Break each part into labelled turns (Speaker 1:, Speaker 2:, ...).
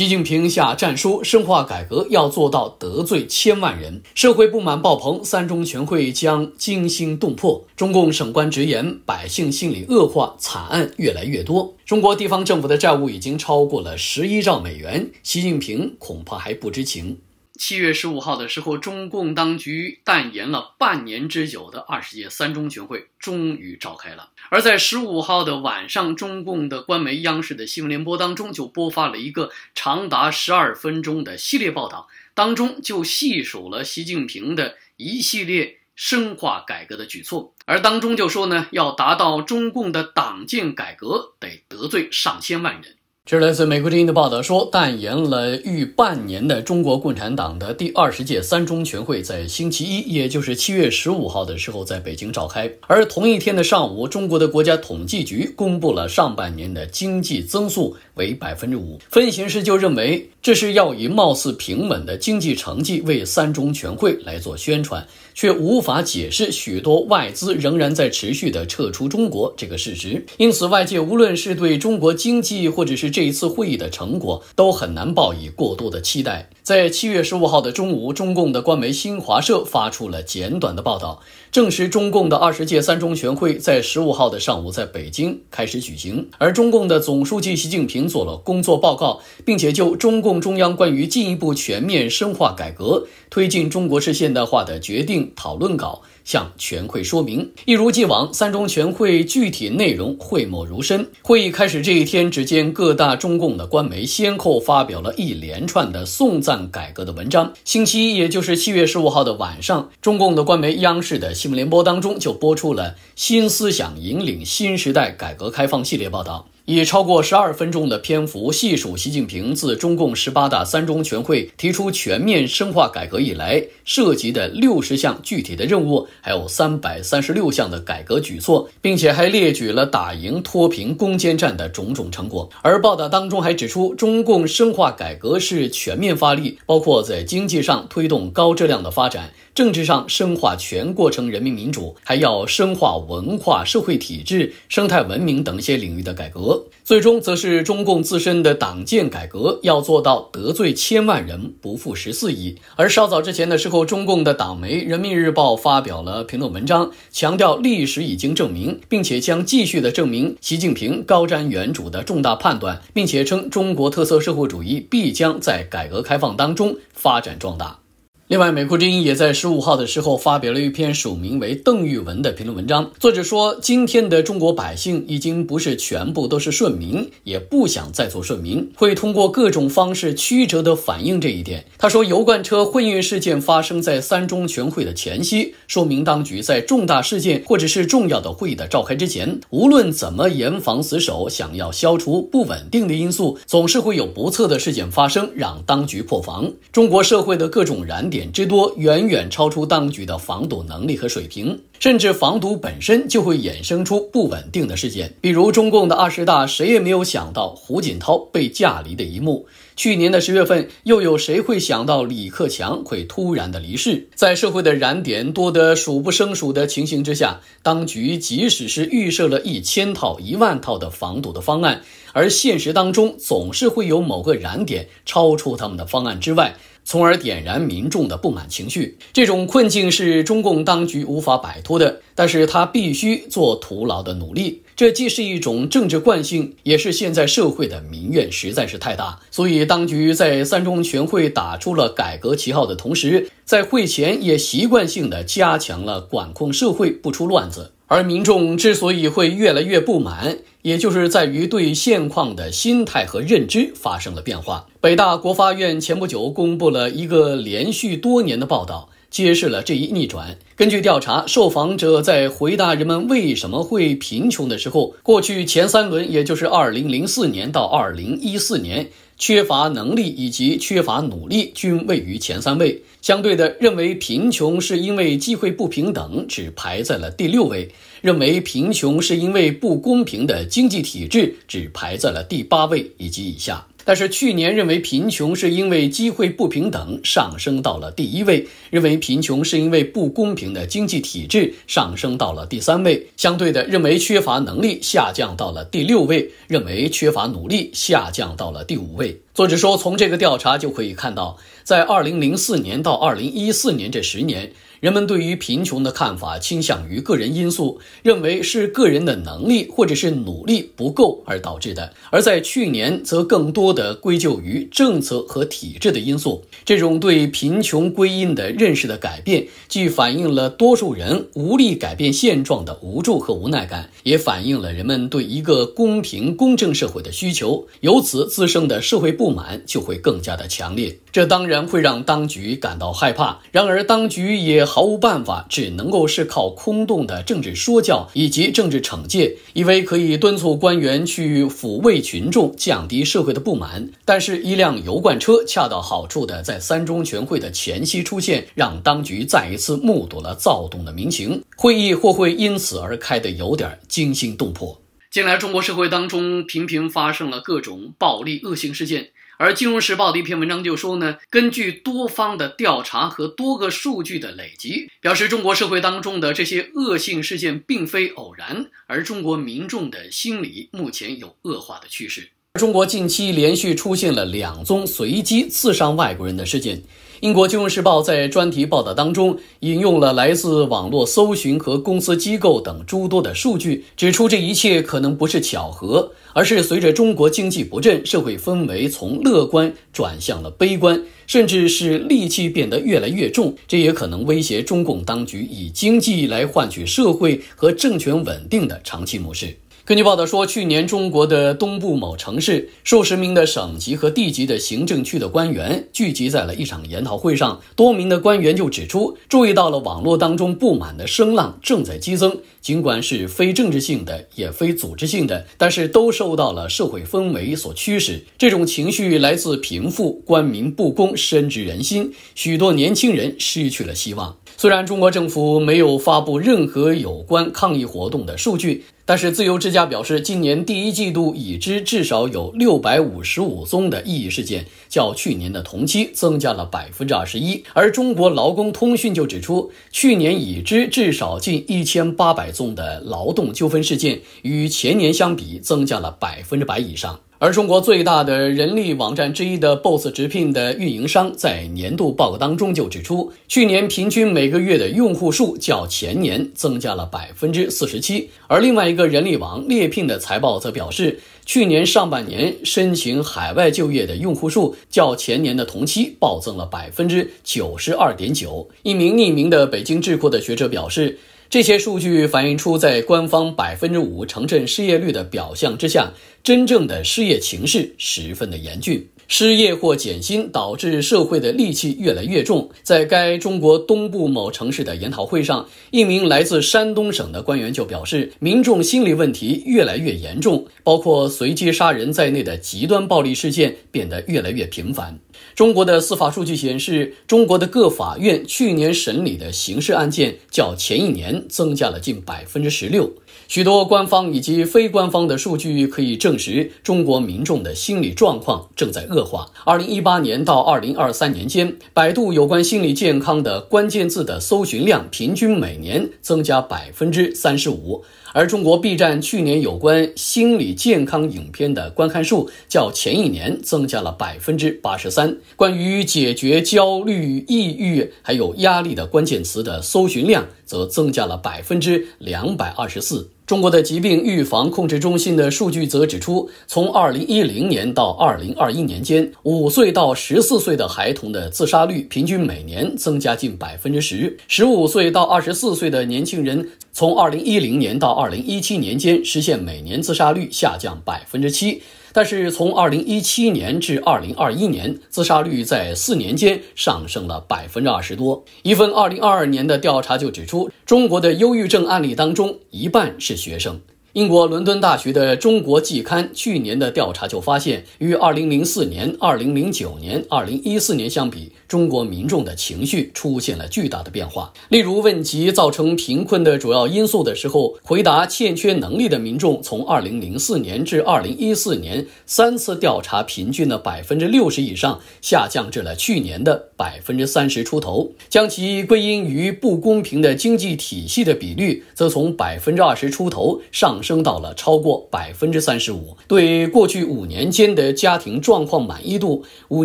Speaker 1: 习近平下战书，深化改革要做到得罪千万人，社会不满爆棚，三中全会将惊心动魄。中共省官直言，百姓心理恶化，惨案越来越多。中国地方政府的债务已经超过了十一兆美元，习近平恐怕还不知情。七月十五号的时候，中共当局淡延了半年之久的二十届三中全会终于召开了。而在十五号的晚上，中共的官媒央视的新闻联播当中就播发了一个长达十二分钟的系列报道，当中就细数了习近平的一系列深化改革的举措。而当中就说呢，要达到中共的党建改革，得得罪上千万人。这是来自美国之音的报道，说，淡延了逾半年的中国共产党的第二十届三中全会在星期一，也就是七月十五号的时候在北京召开。而同一天的上午，中国的国家统计局公布了上半年的经济增速。为百分之五，分析师就认为这是要以貌似平稳的经济成绩为三中全会来做宣传，却无法解释许多外资仍然在持续的撤出中国这个事实。因此，外界无论是对中国经济，或者是这一次会议的成果，都很难抱以过多的期待。在七月十五号的中午，中共的官媒新华社发出了简短的报道，证实中共的二十届三中全会在十五号的上午在北京开始举行，而中共的总书记习近平做了工作报告，并且就中共中央关于进一步全面深化改革、推进中国式现代化的决定讨论稿向全会说明。一如既往，三中全会具体内容讳莫如深。会议开始这一天，只见各大中共的官媒先后发表了一连串的颂赞。改革的文章，星期一，也就是七月十五号的晚上，中共的官媒央视的新闻联播当中就播出了“新思想引领新时代改革开放”系列报道。以超过十二分钟的篇幅，细数习近平自中共十八大三中全会提出全面深化改革以来，涉及的六十项具体的任务，还有三百三十六项的改革举措，并且还列举了打赢脱贫攻坚战的种种成果。而报道当中还指出，中共深化改革是全面发力，包括在经济上推动高质量的发展。政治上深化全过程人民民主，还要深化文化、社会体制、生态文明等一些领域的改革，最终则是中共自身的党建改革，要做到得罪千万人不负十四亿。而稍早之前的时候，中共的党媒《人民日报》发表了评论文章，强调历史已经证明，并且将继续的证明习近平高瞻远瞩的重大判断，并且称中国特色社会主义必将在改革开放当中发展壮大。另外，美国之音也在十五号的时候发表了一篇署名为邓玉文的评论文章。作者说，今天的中国百姓已经不是全部都是顺民，也不想再做顺民，会通过各种方式曲折的反映这一点。他说，油罐车混运事件发生在三中全会的前夕，说明当局在重大事件或者是重要的会议的召开之前，无论怎么严防死守，想要消除不稳定的因素，总是会有不测的事件发生，让当局破防。中国社会的各种燃点。之多远远超出当局的防堵能力和水平，甚至防堵本身就会衍生出不稳定的事件，比如中共的二十大，谁也没有想到胡锦涛被架离的一幕；去年的十月份，又有谁会想到李克强会突然的离世？在社会的燃点多得数不胜数的情形之下，当局即使是预设了一千套、一万套的防堵的方案，而现实当中总是会有某个燃点超出他们的方案之外。从而点燃民众的不满情绪，这种困境是中共当局无法摆脱的，但是他必须做徒劳的努力。这既是一种政治惯性，也是现在社会的民怨实在是太大，所以当局在三中全会打出了改革旗号的同时，在会前也习惯性的加强了管控社会不出乱子。而民众之所以会越来越不满，也就是在于对现况的心态和认知发生了变化。北大国发院前不久公布了一个连续多年的报道，揭示了这一逆转。根据调查，受访者在回答人们为什么会贫穷的时候，过去前三轮，也就是二零零四年到二零一四年。缺乏能力以及缺乏努力均位于前三位，相对的，认为贫穷是因为机会不平等只排在了第六位，认为贫穷是因为不公平的经济体制只排在了第八位以及以下。但是去年认为贫穷是因为机会不平等上升到了第一位，认为贫穷是因为不公平的经济体制上升到了第三位，相对的认为缺乏能力下降到了第六位，认为缺乏努力下降到了第五位。作者说，从这个调查就可以看到，在二零零四年到二零一四年这十年。人们对于贫穷的看法倾向于个人因素，认为是个人的能力或者是努力不够而导致的；而在去年，则更多的归咎于政策和体制的因素。这种对贫穷归因的认识的改变，既反映了多数人无力改变现状的无助和无奈感，也反映了人们对一个公平公正社会的需求。由此滋生的社会不满就会更加的强烈，这当然会让当局感到害怕。然而，当局也。毫无办法，只能够是靠空洞的政治说教以及政治惩戒，以为可以敦促官员去抚慰群众，降低社会的不满。但是，一辆油罐车恰到好处的在三中全会的前夕出现，让当局再一次目睹了躁动的民情。会议或会因此而开得有点惊心动魄。近来，中国社会当中频频发生了各种暴力恶性事件。而《金融时报》的一篇文章就说呢，根据多方的调查和多个数据的累积，表示中国社会当中的这些恶性事件并非偶然，而中国民众的心理目前有恶化的趋势。中国近期连续出现了两宗随机刺伤外国人的事件。英国《金融时报》在专题报道当中引用了来自网络搜寻和公司机构等诸多的数据，指出这一切可能不是巧合，而是随着中国经济不振，社会氛围从乐观转向了悲观，甚至是戾气变得越来越重。这也可能威胁中共当局以经济来换取社会和政权稳定的长期模式。根据报道说，去年中国的东部某城市，数十名的省级和地级的行政区的官员聚集在了一场研讨会上。多名的官员就指出，注意到了网络当中不满的声浪正在激增，尽管是非政治性的，也非组织性的，但是都受到了社会氛围所驱使。这种情绪来自贫富、官民不公，深植人心。许多年轻人失去了希望。虽然中国政府没有发布任何有关抗议活动的数据。但是自由之家表示，今年第一季度已知至少有六百五十五宗的异议事件，较去年的同期增加了百分之二十一。而中国劳工通讯就指出，去年已知至少近一千八百宗的劳动纠纷事件，与前年相比增加了百分之百以上。而中国最大的人力网站之一的 BOSS 直聘的运营商在年度报告当中就指出，去年平均每个月的用户数较前年增加了百分之四十七。而另外一个人力网猎聘的财报则表示，去年上半年申请海外就业的用户数较前年的同期暴增了百分之九十二点九。一名匿名的北京智库的学者表示。这些数据反映出，在官方百分之五城镇失业率的表象之下，真正的失业情势十分的严峻。失业或减薪导致社会的戾气越来越重。在该中国东部某城市的研讨会上，一名来自山东省的官员就表示，民众心理问题越来越严重，包括随机杀人在内的极端暴力事件变得越来越频繁。中国的司法数据显示，中国的各法院去年审理的刑事案件较前一年增加了近百分之十六。许多官方以及非官方的数据可以证实，中国民众的心理状况正在恶。的话，二零一八年到二零二三年间，百度有关心理健康的关键字的搜寻量平均每年增加百分之三十五，而中国 B 站去年有关心理健康影片的观看数较前一年增加了百分之八十三。关于解决焦虑、抑郁还有压力的关键词的搜寻量。则增加了百分之两百二十四。中国的疾病预防控制中心的数据则指出，从二零一零年到二零二一年间，五岁到十四岁的孩童的自杀率平均每年增加近百分之十；十五岁到二十四岁的年轻人，从二零一零年到二零一七年间，实现每年自杀率下降百分之七。但是从二零一七年至二零二一年，自杀率在四年间上升了百分之二十多。一份二零二二年的调查就指出，中国的忧郁症案例当中，一半是学生。英国伦敦大学的《中国季刊》去年的调查就发现，与二零零四年、二零零九年、二零一四年相比。中国民众的情绪出现了巨大的变化。例如，问及造成贫困的主要因素的时候，回答“欠缺能力”的民众从2004年至2014年三次调查平均的百分之六十以上下降至了去年的百分之三十出头；将其归因于不公平的经济体系的比率，则从百分之二十出头上升到了超过百分之三十五。对过去五年间的家庭状况满意度，五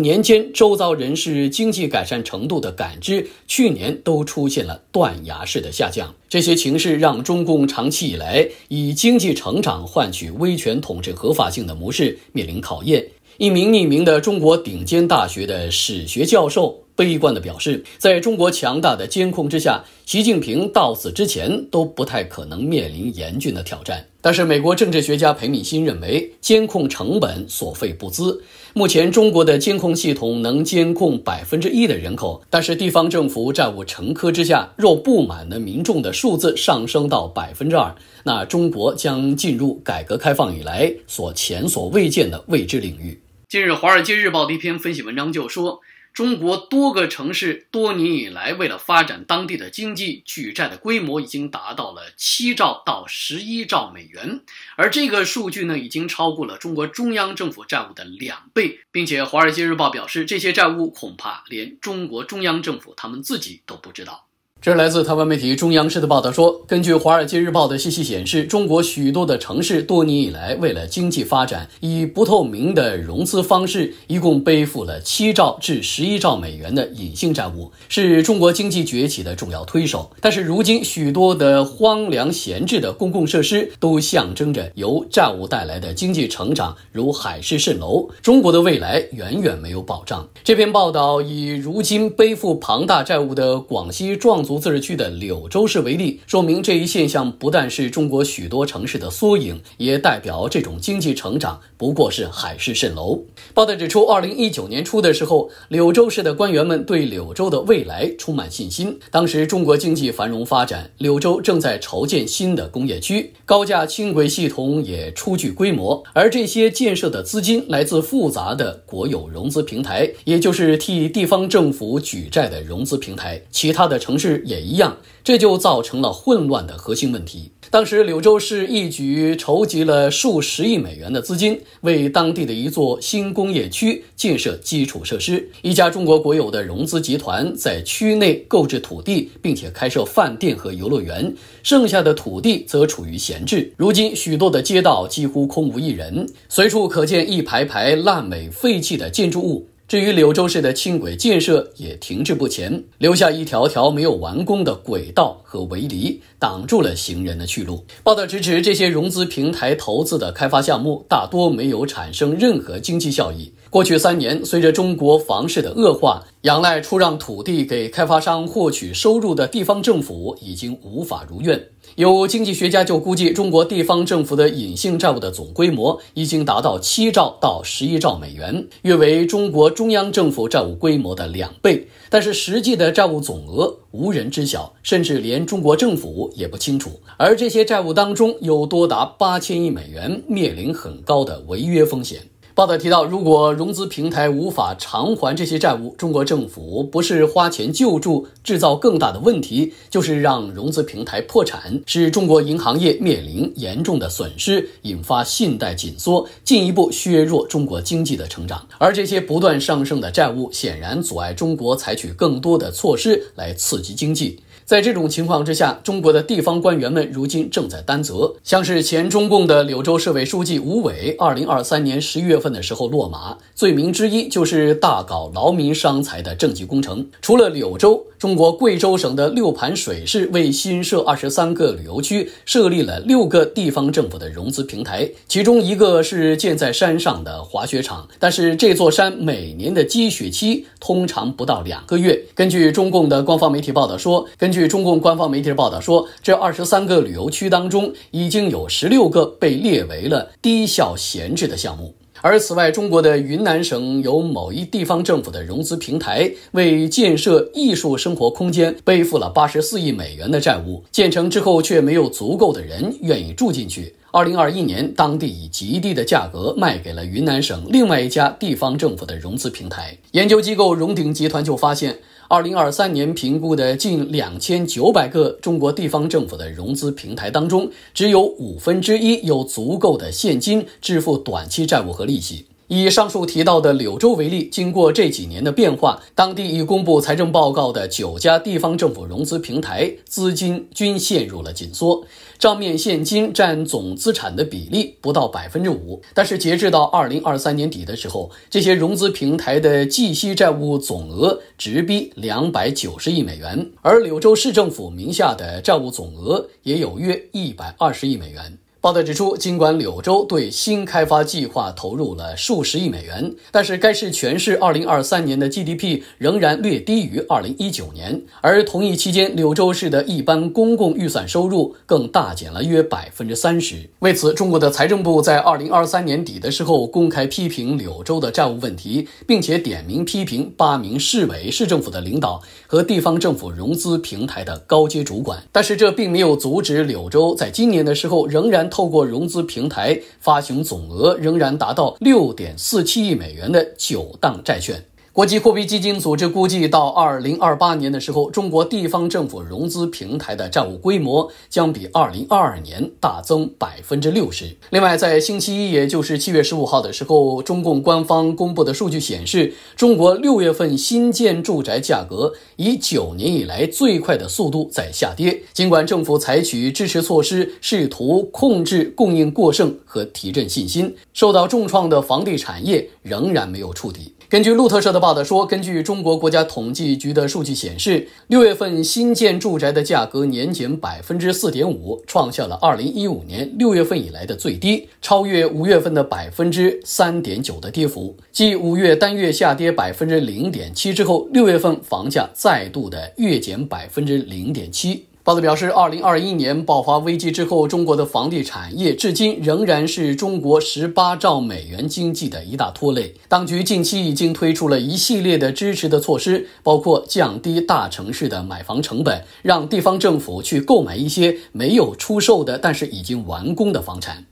Speaker 1: 年间周遭人士经。济改善程度的感知，去年都出现了断崖式的下降。这些情势让中共长期以来以经济成长换取威权统治合法性的模式面临考验。一名匿名的中国顶尖大学的史学教授。悲观的表示，在中国强大的监控之下，习近平到死之前都不太可能面临严峻的挑战。但是，美国政治学家裴敏欣认为，监控成本所费不资。目前，中国的监控系统能监控百分之一的人口，但是地方政府债务成科之下，若不满的民众的数字上升到百分之二，那中国将进入改革开放以来所前所未见的未知领域。近日，《华尔街日报》的一篇分析文章就说。中国多个城市多年以来，为了发展当地的经济，举债的规模已经达到了七兆到十一兆美元，而这个数据呢，已经超过了中国中央政府债务的两倍，并且《华尔街日报》表示，这些债务恐怕连中国中央政府他们自己都不知道。这是来自台湾媒体中央社的报道说，根据《华尔街日报》的信息显示，中国许多的城市多年以来为了经济发展，以不透明的融资方式，一共背负了七兆至十一兆美元的隐性债务，是中国经济崛起的重要推手。但是如今许多的荒凉闲置的公共设施，都象征着由债务带来的经济成长如海市蜃楼，中国的未来远远没有保障。这篇报道以如今背负庞大债务的广西壮族。自治区的柳州市为例，说明这一现象不但是中国许多城市的缩影，也代表这种经济成长不过是海市蜃楼。报道指出，二零一九年初的时候，柳州市的官员们对柳州的未来充满信心。当时中国经济繁荣发展，柳州正在筹建新的工业区，高架轻轨系统也初具规模。而这些建设的资金来自复杂的国有融资平台，也就是替地方政府举债的融资平台。其他的城市。也一样，这就造成了混乱的核心问题。当时柳州市一举筹集了数十亿美元的资金，为当地的一座新工业区建设基础设施。一家中国国有的融资集团在区内购置土地，并且开设饭店和游乐园，剩下的土地则处于闲置。如今，许多的街道几乎空无一人，随处可见一排排烂尾废弃的建筑物。至于柳州市的轻轨建设也停滞不前，留下一条条没有完工的轨道和围篱，挡住了行人的去路。报道指持这些融资平台投资的开发项目大多没有产生任何经济效益。过去三年，随着中国房市的恶化，仰赖出让土地给开发商获取收入的地方政府已经无法如愿。有经济学家就估计，中国地方政府的隐性债务的总规模已经达到七兆到十一兆美元，约为中国中央政府债务规模的两倍。但是，实际的债务总额无人知晓，甚至连中国政府也不清楚。而这些债务当中，有多达八千亿美元面临很高的违约风险。报道提到，如果融资平台无法偿还这些债务，中国政府不是花钱救助制造更大的问题，就是让融资平台破产，使中国银行业面临严重的损失，引发信贷紧缩，进一步削弱中国经济的成长。而这些不断上升的债务，显然阻碍中国采取更多的措施来刺激经济。在这种情况之下，中国的地方官员们如今正在担责，像是前中共的柳州市委书记吴伟，二零二三年十一月份的时候落马，罪名之一就是大搞劳民伤财的政绩工程。除了柳州。中国贵州省的六盘水市为新设二十三个旅游区设立了六个地方政府的融资平台，其中一个是建在山上的滑雪场，但是这座山每年的积雪期通常不到两个月。根据中共的官方媒体报道说，根据中共官方媒体的报道说，这二十三个旅游区当中已经有十六个被列为了低效闲置的项目。而此外，中国的云南省有某一地方政府的融资平台为建设艺术生活空间背负了八十四亿美元的债务，建成之后却没有足够的人愿意住进去。二零二一年，当地以极低的价格卖给了云南省另外一家地方政府的融资平台。研究机构融鼎集团就发现。二零二三年评估的近两千九百个中国地方政府的融资平台当中，只有五分之一有足够的现金支付短期债务和利息。以上述提到的柳州为例，经过这几年的变化，当地已公布财政报告的九家地方政府融资平台资金均陷入了紧缩，账面现金占总资产的比例不到百分之五。但是截至到二零二三年底的时候，这些融资平台的计息债务总额直逼两百九十亿美元，而柳州市政府名下的债务总额也有约一百二十亿美元。报道指出，尽管柳州对新开发计划投入了数十亿美元，但是该市全市2023年的 GDP 仍然略低于2019年，而同一期间，柳州市的一般公共预算收入更大减了约百分之三十。为此，中国的财政部在2023年底的时候公开批评柳州的债务问题，并且点名批评八名市委市政府的领导和地方政府融资平台的高阶主管。但是这并没有阻止柳州在今年的时候仍然。透过融资平台发行总额仍然达到六点四七亿美元的九档债券。国际货币基金组织估计，到二零二八年的时候，中国地方政府融资平台的债务规模将比二零二二年大增百分之六十。另外，在星期一，也就是七月十五号的时候，中共官方公布的数据显示，中国六月份新建住宅价格以九年以来最快的速度在下跌。尽管政府采取支持措施，试图控制供应过剩和提振信心，受到重创的房地产业仍然没有触底。根据路透社的报道说，根据中国国家统计局的数据显示，六月份新建住宅的价格年减百分之四点五，创下了二零一五年六月份以来的最低，超越五月份的百分之三点九的跌幅。继五月单月下跌百分之零点七之后，六月份房价再度的月减百分之零点七。报道表示，二零二一年爆发危机之后，中国的房地产业至今仍然是中国十八兆美元经济的一大拖累。当局近期已经推出了一系列的支持的措施，包括降低大城市的买房成本，让地方政府去购买一些没有出售的但是已经完工的房产。